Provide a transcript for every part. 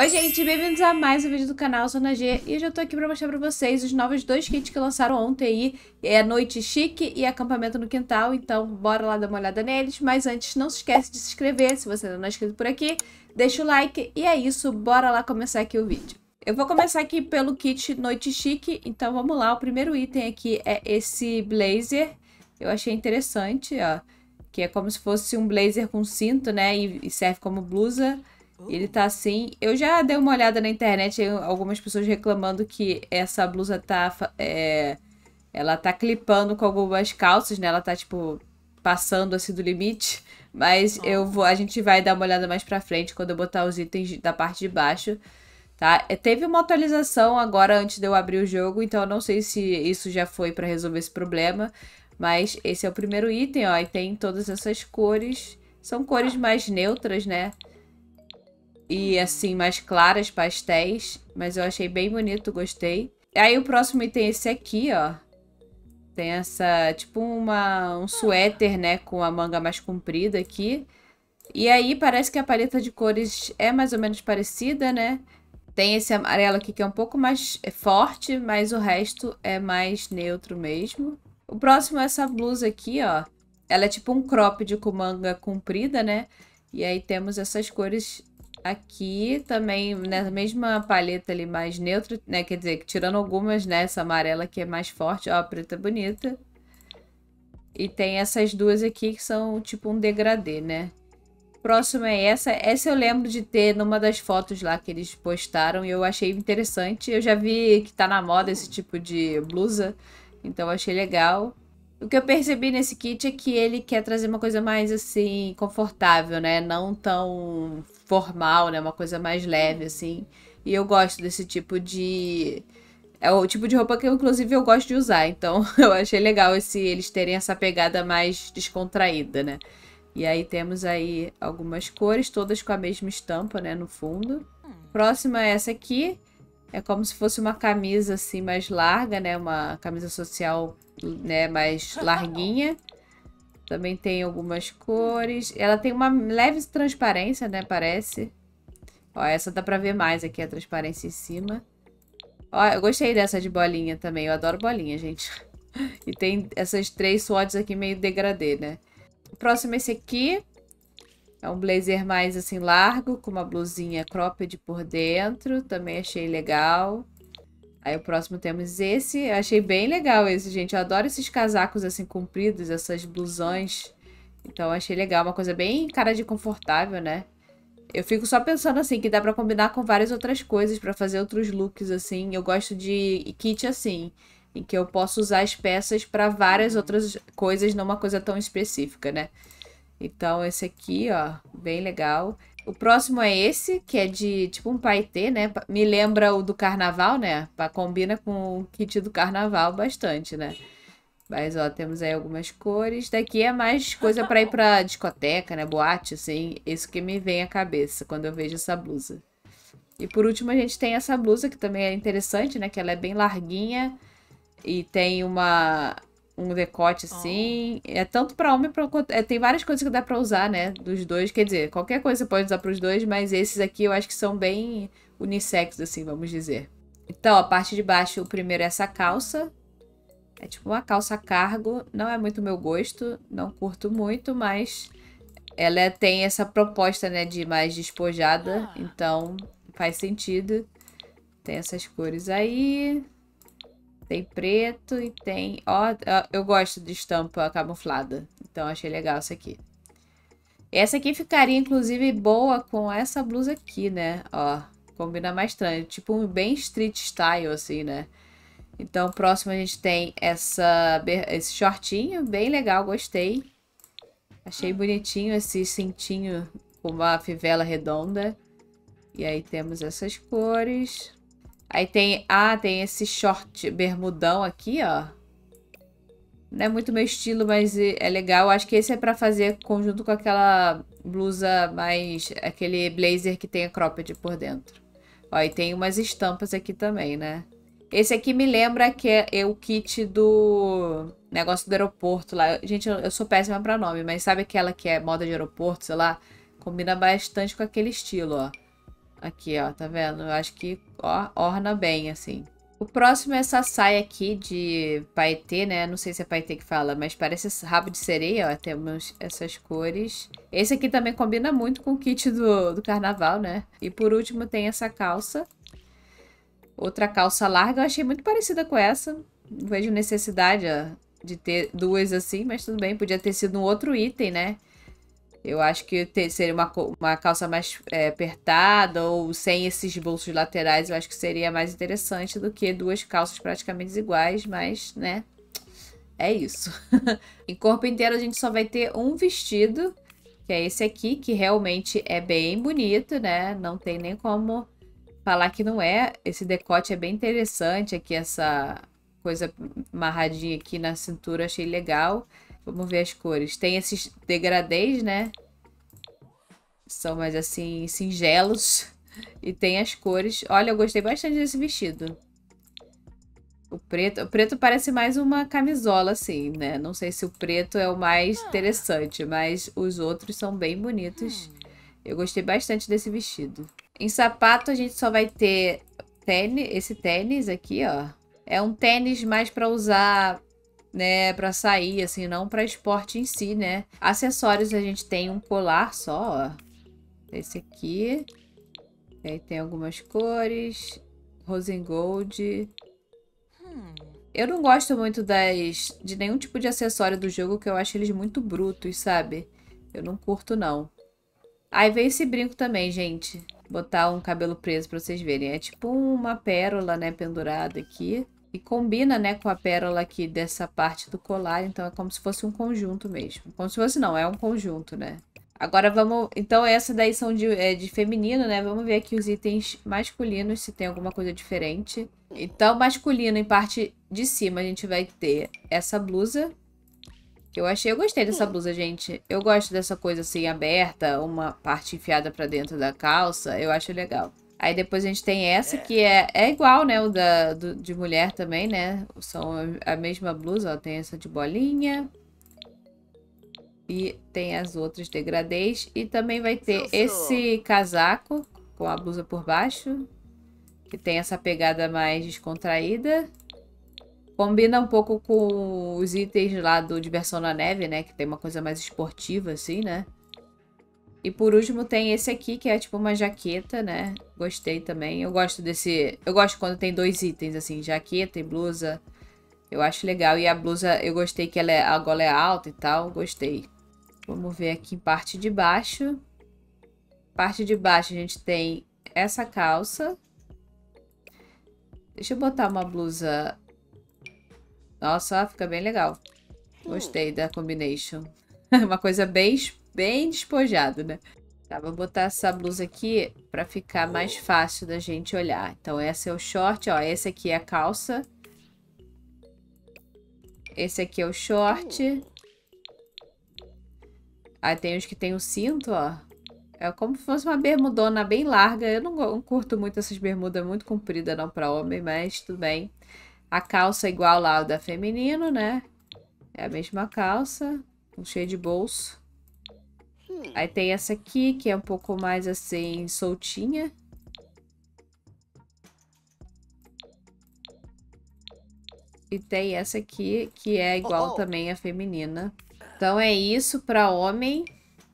Oi gente, bem-vindos a mais um vídeo do canal, Zona G e eu já tô aqui pra mostrar pra vocês os novos dois kits que lançaram ontem aí, é Noite Chique e Acampamento no Quintal, então bora lá dar uma olhada neles, mas antes não se esquece de se inscrever se você ainda não é inscrito por aqui, deixa o like e é isso, bora lá começar aqui o vídeo. Eu vou começar aqui pelo kit Noite Chique, então vamos lá, o primeiro item aqui é esse blazer, eu achei interessante, ó, que é como se fosse um blazer com cinto, né, e serve como blusa, ele tá assim. Eu já dei uma olhada na internet, algumas pessoas reclamando que essa blusa tá. É, ela tá clipando com algumas calças, né? Ela tá, tipo, passando assim do limite. Mas eu vou. A gente vai dar uma olhada mais pra frente quando eu botar os itens da parte de baixo. Tá? É, teve uma atualização agora antes de eu abrir o jogo, então eu não sei se isso já foi para resolver esse problema. Mas esse é o primeiro item, ó. E tem todas essas cores. São cores ah. mais neutras, né? e assim mais claras, pastéis, mas eu achei bem bonito, gostei. Aí o próximo tem esse aqui, ó. Tem essa, tipo uma, um suéter, né, com a manga mais comprida aqui. E aí parece que a paleta de cores é mais ou menos parecida, né? Tem esse amarelo aqui que é um pouco mais é forte, mas o resto é mais neutro mesmo. O próximo é essa blusa aqui, ó. Ela é tipo um cropped com manga comprida, né? E aí temos essas cores Aqui também, nessa né, mesma paleta ali mais neutra, né? Quer dizer, tirando algumas, né? Essa amarela que é mais forte, ó, a preta é bonita. E tem essas duas aqui que são tipo um degradê, né? Próxima é essa. Essa eu lembro de ter numa das fotos lá que eles postaram e eu achei interessante. Eu já vi que tá na moda esse tipo de blusa, então achei legal. O que eu percebi nesse kit é que ele quer trazer uma coisa mais assim, confortável, né? Não tão formal, né? Uma coisa mais leve, uhum. assim. E eu gosto desse tipo de. É o tipo de roupa que, inclusive, eu gosto de usar. Então, eu achei legal esse, eles terem essa pegada mais descontraída, né? E aí temos aí algumas cores, todas com a mesma estampa, né? No fundo. Hum. Próxima é essa aqui. É como se fosse uma camisa, assim, mais larga, né? Uma camisa social, né? Mais larguinha. Também tem algumas cores. Ela tem uma leve transparência, né? Parece. Ó, essa dá pra ver mais aqui, a transparência em cima. Ó, eu gostei dessa de bolinha também. Eu adoro bolinha, gente. E tem essas três swads aqui meio degradê, né? O próximo é esse aqui. É um blazer mais assim largo, com uma blusinha cropped por dentro. Também achei legal. Aí o próximo temos esse. Eu achei bem legal esse, gente. Eu adoro esses casacos assim compridos, essas blusões. Então achei legal, uma coisa bem cara de confortável, né? Eu fico só pensando assim que dá para combinar com várias outras coisas para fazer outros looks assim. Eu gosto de kit assim, em que eu posso usar as peças para várias uhum. outras coisas, não uma coisa tão específica, né? Então esse aqui, ó, bem legal. O próximo é esse, que é de tipo um paetê, né? Me lembra o do carnaval, né? Combina com o kit do carnaval bastante, né? Mas, ó, temos aí algumas cores. Daqui é mais coisa para ir pra discoteca, né? Boate, assim. Isso que me vem à cabeça quando eu vejo essa blusa. E por último, a gente tem essa blusa, que também é interessante, né? Que ela é bem larguinha e tem uma um decote assim. Oh. É tanto para homem para é, tem várias coisas que dá para usar, né? Dos dois, quer dizer, qualquer coisa você pode usar para os dois, mas esses aqui eu acho que são bem unissex assim, vamos dizer. Então, a parte de baixo, o primeiro é essa calça. É tipo uma calça cargo, não é muito meu gosto, não curto muito, mas ela tem essa proposta, né, de mais despojada, ah. então faz sentido. Tem essas cores aí. Tem preto e tem... Ó, eu gosto de estampa camuflada. Então achei legal essa aqui. Essa aqui ficaria, inclusive, boa com essa blusa aqui, né? Ó, combina mais estranho. Tipo um bem street style, assim, né? Então, próximo a gente tem essa, esse shortinho, bem legal, gostei. Achei bonitinho esse cintinho com uma fivela redonda. E aí temos essas cores. Aí tem... Ah, tem esse short bermudão aqui, ó. Não é muito meu estilo, mas é legal. Acho que esse é pra fazer conjunto com aquela blusa mais... Aquele blazer que tem a cropped por dentro. Ó, e tem umas estampas aqui também, né? Esse aqui me lembra que é, é o kit do negócio do aeroporto lá. Gente, eu, eu sou péssima pra nome, mas sabe aquela que é moda de aeroporto, sei lá? Combina bastante com aquele estilo, ó. Aqui, ó, tá vendo? Eu acho que ó, orna bem, assim. O próximo é essa saia aqui de paetê, né? Não sei se é paetê que fala, mas parece rabo de sereia, ó. Temos essas cores. Esse aqui também combina muito com o kit do, do carnaval, né? E por último tem essa calça. Outra calça larga, eu achei muito parecida com essa. Não vejo necessidade ó, de ter duas assim, mas tudo bem. Podia ter sido um outro item, né? Eu acho que ter, seria uma, uma calça mais é, apertada ou sem esses bolsos laterais, eu acho que seria mais interessante do que duas calças praticamente iguais, mas, né, é isso. em corpo inteiro a gente só vai ter um vestido, que é esse aqui, que realmente é bem bonito, né? Não tem nem como falar que não é. Esse decote é bem interessante aqui, essa coisa amarradinha aqui na cintura, achei legal. Vamos ver as cores. Tem esses degradês, né? São mais assim, singelos. E tem as cores. Olha, eu gostei bastante desse vestido. O preto, o preto parece mais uma camisola, assim, né? Não sei se o preto é o mais ah. interessante, mas os outros são bem bonitos. Eu gostei bastante desse vestido. Em sapato, a gente só vai ter tênis, esse tênis aqui, ó. É um tênis mais para usar né, para sair, assim, não para esporte em si, né? Acessórios a gente tem um colar só, ó. Esse aqui. Aí tem algumas cores. rose gold Eu não gosto muito das de nenhum tipo de acessório do jogo que eu acho eles muito brutos, sabe? Eu não curto, não. Aí vem esse brinco também, gente. Botar um cabelo preso pra vocês verem. É tipo uma pérola, né, pendurada aqui. E combina, né, com a pérola aqui dessa parte do colar, então é como se fosse um conjunto mesmo. Como se fosse não, é um conjunto, né? Agora vamos... Então essa daí são de, é, de feminino, né? Vamos ver aqui os itens masculinos, se tem alguma coisa diferente. Então, masculino, em parte de cima, a gente vai ter essa blusa. Eu achei... Eu gostei dessa blusa, gente. Eu gosto dessa coisa assim, aberta, uma parte enfiada pra dentro da calça. Eu acho legal. Aí depois a gente tem essa é. que é, é igual, né? O da, do, de mulher também, né? São a mesma blusa, ó. Tem essa de bolinha. E tem as outras degradês. E também vai ter esse casaco com a blusa por baixo. Que tem essa pegada mais descontraída. Combina um pouco com os itens lá do Diversão na Neve, né? Que tem uma coisa mais esportiva, assim, né? E por último tem esse aqui, que é tipo uma jaqueta, né? Gostei também. Eu gosto desse... Eu gosto quando tem dois itens, assim, jaqueta e blusa. Eu acho legal. E a blusa, eu gostei que ela é, a gola é alta e tal. Gostei. Vamos ver aqui em parte de baixo. Parte de baixo a gente tem essa calça. Deixa eu botar uma blusa... Nossa, fica bem legal. Hum. Gostei da combination. uma coisa bem bem despojado, né? Tá, vou botar essa blusa aqui para ficar mais fácil da gente olhar. Então, esse é o short, ó. Esse aqui é a calça. Esse aqui é o short. Aí tem os que tem o cinto, ó. É como se fosse uma bermudona bem larga. Eu não, não curto muito essas bermudas muito compridas não para homem, mas tudo bem. A calça é igual lá ao da feminino, né? É a mesma calça, um cheio de bolso. Aí tem essa aqui, que é um pouco mais assim, soltinha. E tem essa aqui, que é igual oh, oh. também a feminina. Então é isso para homem.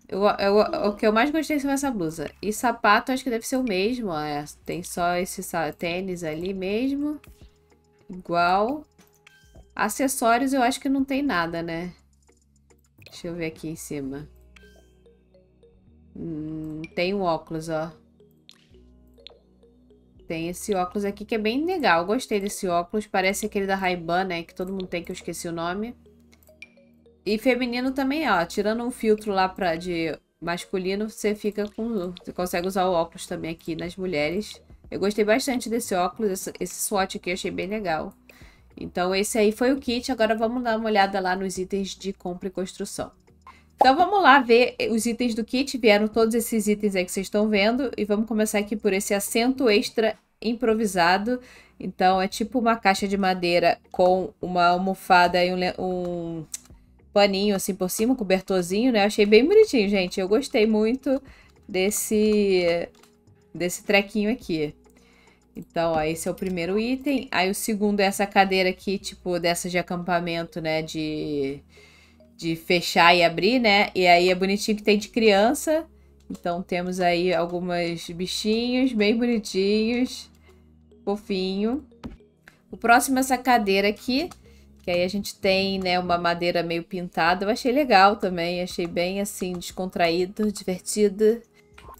eu, eu, o que eu mais gostei foi essa blusa. E sapato, acho que deve ser o mesmo. Ó. É, tem só esse tênis ali mesmo. Igual. Acessórios eu acho que não tem nada, né? Deixa eu ver aqui em cima. Hum, tem um óculos, ó. Tem esse óculos aqui que é bem legal. Eu gostei desse óculos. Parece aquele da Ray-Ban, né? Que todo mundo tem, que eu esqueci o nome. E feminino também, ó. Tirando um filtro lá pra, de masculino, você fica com... Você consegue usar o óculos também aqui nas mulheres. Eu gostei bastante desse óculos. Esse, esse swatch aqui eu achei bem legal. Então esse aí foi o kit. Agora vamos dar uma olhada lá nos itens de compra e construção. Então vamos lá ver os itens do kit. Vieram todos esses itens aí que vocês estão vendo. E vamos começar aqui por esse assento extra improvisado. Então é tipo uma caixa de madeira com uma almofada e um, um paninho assim por cima, um cobertorzinho, né? Eu achei bem bonitinho, gente. Eu gostei muito desse, desse trequinho aqui. Então, ó, esse é o primeiro item. Aí o segundo é essa cadeira aqui, tipo, dessa de acampamento, né? De de fechar e abrir, né? E aí é bonitinho que tem de criança. Então temos aí alguns bichinhos bem bonitinhos, fofinho. O próximo é essa cadeira aqui, que aí a gente tem, né, uma madeira meio pintada. Eu achei legal também, achei bem assim descontraído, divertido.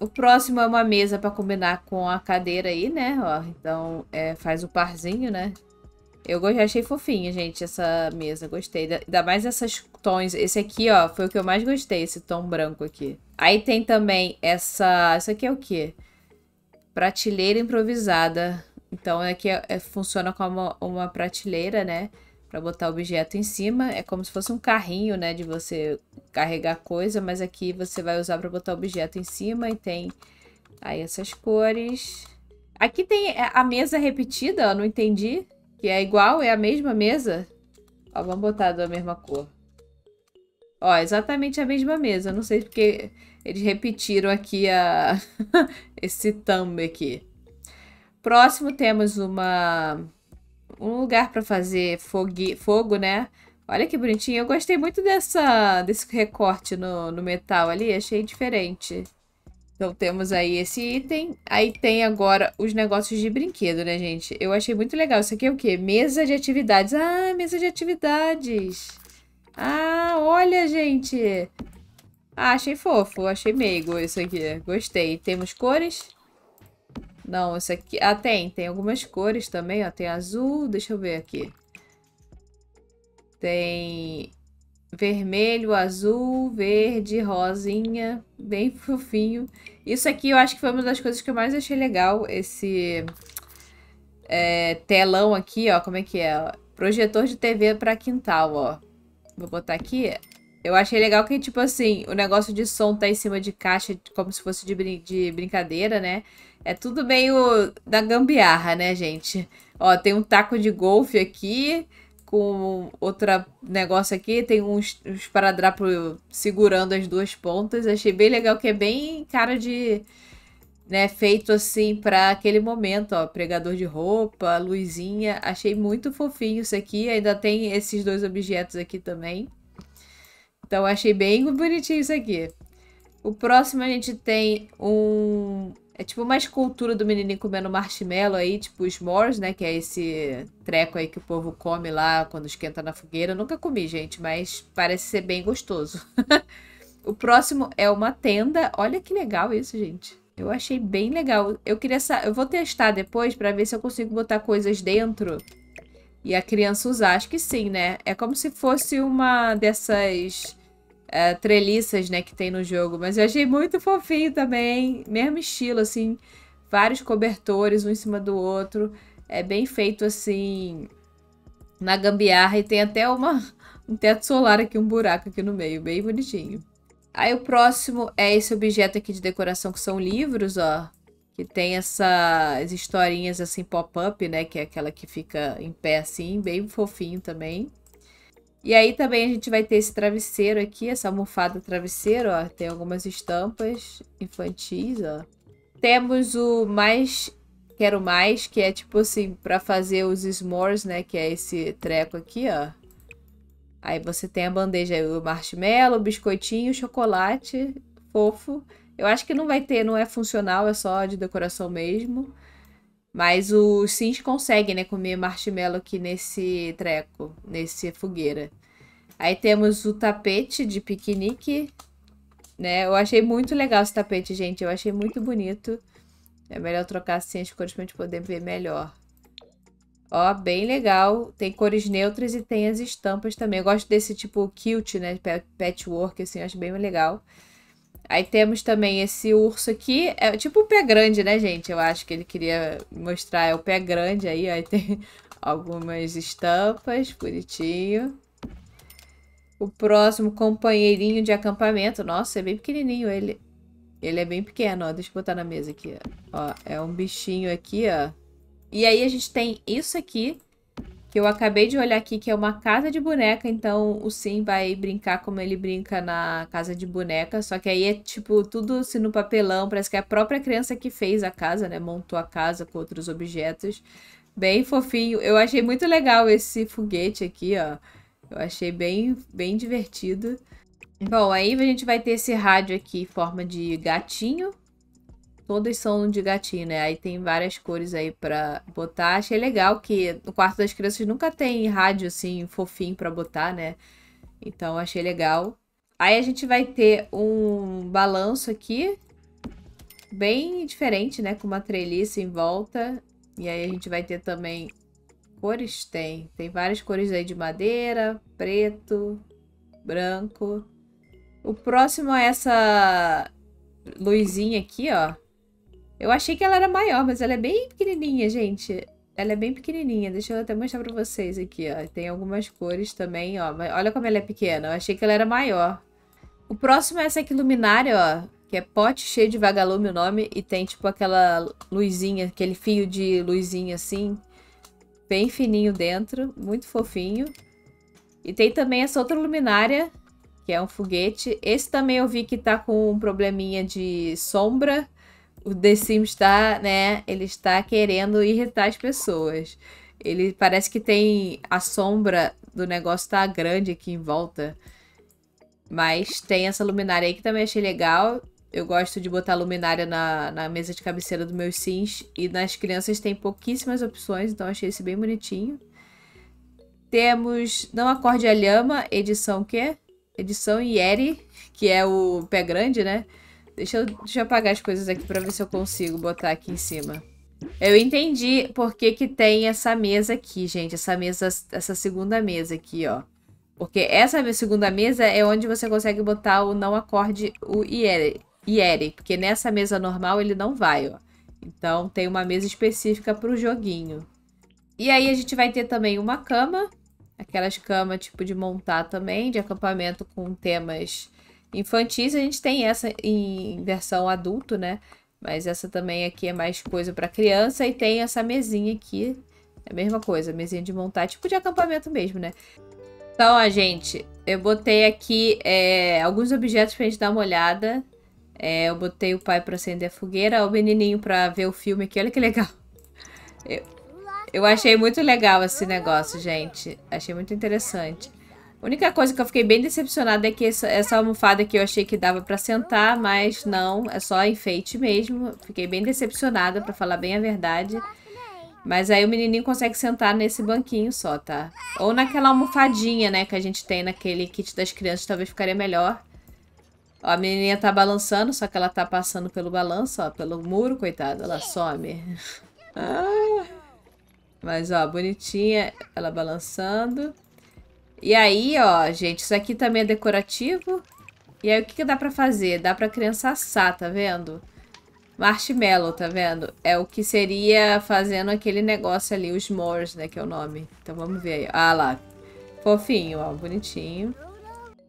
O próximo é uma mesa para combinar com a cadeira aí, né? Ó, então é, faz o um parzinho, né? Eu achei fofinho, gente, essa mesa. Gostei. Ainda mais esses tons. Esse aqui, ó, foi o que eu mais gostei, esse tom branco aqui. Aí tem também essa... Isso aqui é o quê? Prateleira improvisada. Então aqui é, é, funciona como uma, uma prateleira, né? Pra botar objeto em cima. É como se fosse um carrinho, né? De você carregar coisa. Mas aqui você vai usar pra botar objeto em cima. E tem aí essas cores. Aqui tem é, a mesa repetida, ó. Não entendi. Que é igual, é a mesma mesa. Ó, vamos botar da mesma cor. Ó, exatamente a mesma mesa. Não sei porque eles repetiram aqui a esse thumb aqui. Próximo temos uma um lugar para fazer fogue, fogo, né? Olha que bonitinho. Eu gostei muito dessa desse recorte no, no metal ali. Achei diferente. Então temos aí esse item. Aí tem agora os negócios de brinquedo, né, gente? Eu achei muito legal. Isso aqui é o quê? Mesa de atividades. Ah, mesa de atividades. Ah, olha, gente. Ah, achei fofo. Achei meigo isso aqui. Gostei. Temos cores? Não, isso aqui... Ah, tem. Tem algumas cores também, ó. Tem azul. Deixa eu ver aqui. Tem vermelho, azul, verde, rosinha, bem fofinho. Isso aqui eu acho que foi uma das coisas que eu mais achei legal, esse é, telão aqui, ó, como é que é? Projetor de TV para quintal, ó. Vou botar aqui. Eu achei legal que, tipo assim, o negócio de som tá em cima de caixa, como se fosse de, brin de brincadeira, né? É tudo meio da gambiarra, né, gente? Ó, tem um taco de golfe aqui, com outro negócio aqui. Tem uns, uns paradrapos segurando as duas pontas. Achei bem legal, que é bem cara de. Né, feito assim para aquele momento, ó, pregador de roupa, luzinha, achei muito fofinho isso aqui, ainda tem esses dois objetos aqui também. Então achei bem bonitinho isso aqui. O próximo a gente tem um é tipo uma escultura do menininho comendo marshmallow aí, tipo s'mores, né? Que é esse treco aí que o povo come lá quando esquenta na fogueira. Eu nunca comi, gente, mas parece ser bem gostoso. o próximo é uma tenda. Olha que legal isso, gente. Eu achei bem legal. Eu queria sa... eu vou testar depois para ver se eu consigo botar coisas dentro e a criança usar. Acho que sim, né? É como se fosse uma dessas é, treliças, né, que tem no jogo. Mas eu achei muito fofinho também. Mesmo estilo, assim. Vários cobertores, um em cima do outro. É bem feito, assim, na gambiarra. E tem até uma, um teto solar aqui, um buraco aqui no meio. Bem bonitinho. Aí o próximo é esse objeto aqui de decoração, que são livros, ó. Que tem essas historinhas, assim, pop-up, né? Que é aquela que fica em pé, assim. Bem fofinho também. E aí também a gente vai ter esse travesseiro aqui, essa almofada travesseiro, ó. Tem algumas estampas infantis, ó. Temos o mais quero mais, que é tipo assim, para fazer os s'mores, né? Que é esse treco aqui, ó. Aí você tem a bandeja, o marshmallow, o biscoitinho, o chocolate fofo. Eu acho que não vai ter, não é funcional, é só de decoração mesmo. Mas os sims conseguem, né, comer marshmallow aqui nesse treco, nesse fogueira. Aí temos o tapete de piquenique, né? Eu achei muito legal esse tapete, gente. Eu achei muito bonito. É melhor trocar assim as cores pra gente poder ver melhor. Ó, bem legal. Tem cores neutras e tem as estampas também. Eu gosto desse tipo cute, né? Patchwork, assim, eu acho bem legal. Aí temos também esse urso aqui, é tipo o pé grande, né, gente? Eu acho que ele queria mostrar é o pé grande aí, aí tem algumas estampas, bonitinho. O próximo companheirinho de acampamento, nossa, é bem pequenininho ele. Ele é bem pequeno, ó, deixa eu botar na mesa aqui, ó. É um bichinho aqui, ó. E aí a gente tem isso aqui, que eu acabei de olhar aqui, que é uma casa de boneca, então o Sim vai brincar como ele brinca na casa de boneca, só que aí é tipo tudo assim no papelão, parece que é a própria criança que fez a casa, né, montou a casa com outros objetos, bem fofinho. Eu achei muito legal esse foguete aqui, ó, eu achei bem, bem divertido. Bom, aí a gente vai ter esse rádio aqui em forma de gatinho, todas são de gatinho, né? Aí tem várias cores aí pra botar. Achei legal que no quarto das crianças nunca tem rádio assim fofinho pra botar, né? Então achei legal. Aí a gente vai ter um balanço aqui, bem diferente, né? Com uma treliça em volta. E aí a gente vai ter também... Cores tem. Tem várias cores aí de madeira, preto, branco. O próximo é essa luzinha aqui, ó. Eu achei que ela era maior, mas ela é bem pequenininha, gente. Ela é bem pequenininha. Deixa eu até mostrar pra vocês aqui, ó. Tem algumas cores também, ó. Olha como ela é pequena. Eu achei que ela era maior. O próximo é essa aqui, luminária, ó. Que é pote cheio de vagalume o nome. E tem, tipo, aquela luzinha, aquele fio de luzinha, assim. Bem fininho dentro. Muito fofinho. E tem também essa outra luminária, que é um foguete. Esse também eu vi que tá com um probleminha de sombra o The Sims está, né, ele está querendo irritar as pessoas. Ele parece que tem a sombra do negócio tá grande aqui em volta. Mas tem essa luminária aí que também achei legal. Eu gosto de botar luminária na, na mesa de cabeceira dos meus sims. E nas crianças tem pouquíssimas opções, então achei esse bem bonitinho. Temos Não Acorde a Lhama, edição que? Edição Yeri que é o pé grande, né? Deixa eu, deixa eu apagar as coisas aqui pra ver se eu consigo botar aqui em cima. Eu entendi por que que tem essa mesa aqui, gente. Essa mesa, essa segunda mesa aqui, ó. Porque essa segunda mesa é onde você consegue botar o não acorde, o IERE. porque nessa mesa normal ele não vai, ó. Então tem uma mesa específica para o joguinho. E aí a gente vai ter também uma cama. Aquelas camas tipo de montar também, de acampamento com temas infantis a gente tem essa em versão adulto, né? Mas essa também aqui é mais coisa para criança e tem essa mesinha aqui. É a mesma coisa, mesinha de montar, tipo de acampamento mesmo, né? Então, ó, gente, eu botei aqui é, alguns objetos pra gente dar uma olhada. É, eu botei o pai pra acender a fogueira, o menininho pra ver o filme aqui. Olha que legal. Eu, eu achei muito legal esse negócio, gente. Achei muito interessante. A única coisa que eu fiquei bem decepcionada é que essa, essa almofada que eu achei que dava pra sentar, mas não, é só enfeite mesmo. Fiquei bem decepcionada, pra falar bem a verdade. Mas aí o menininho consegue sentar nesse banquinho só, tá? Ou naquela almofadinha, né, que a gente tem naquele kit das crianças, talvez ficaria melhor. Ó, a menininha tá balançando, só que ela tá passando pelo balanço, ó, pelo muro, coitada. Ela some. ah. Mas, ó, bonitinha, ela balançando. E aí, ó, gente, isso aqui também é decorativo. E aí, o que, que dá pra fazer? Dá pra criança assar, tá vendo? Marshmallow, tá vendo? É o que seria fazendo aquele negócio ali, os s'mores, né, que é o nome. Então, vamos ver aí. Ah lá, fofinho, ó, bonitinho.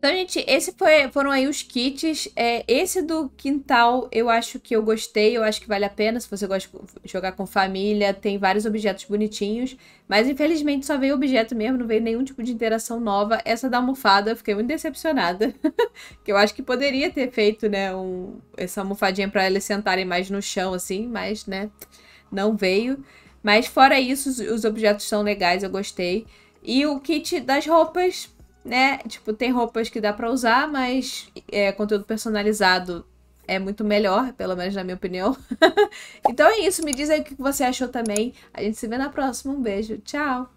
Então, gente, esses foram aí os kits. É, esse do quintal eu acho que eu gostei, eu acho que vale a pena. Se você gosta de jogar com família, tem vários objetos bonitinhos. Mas infelizmente só veio objeto mesmo, não veio nenhum tipo de interação nova. Essa da almofada, eu fiquei muito decepcionada. que eu acho que poderia ter feito, né, um, essa almofadinha para eles sentarem mais no chão, assim, mas, né, não veio. Mas fora isso, os, os objetos são legais, eu gostei. E o kit das roupas né? Tipo, tem roupas que dá para usar, mas é, conteúdo personalizado é muito melhor, pelo menos na minha opinião. então é isso, me diz aí o que você achou também. A gente se vê na próxima, um beijo, tchau!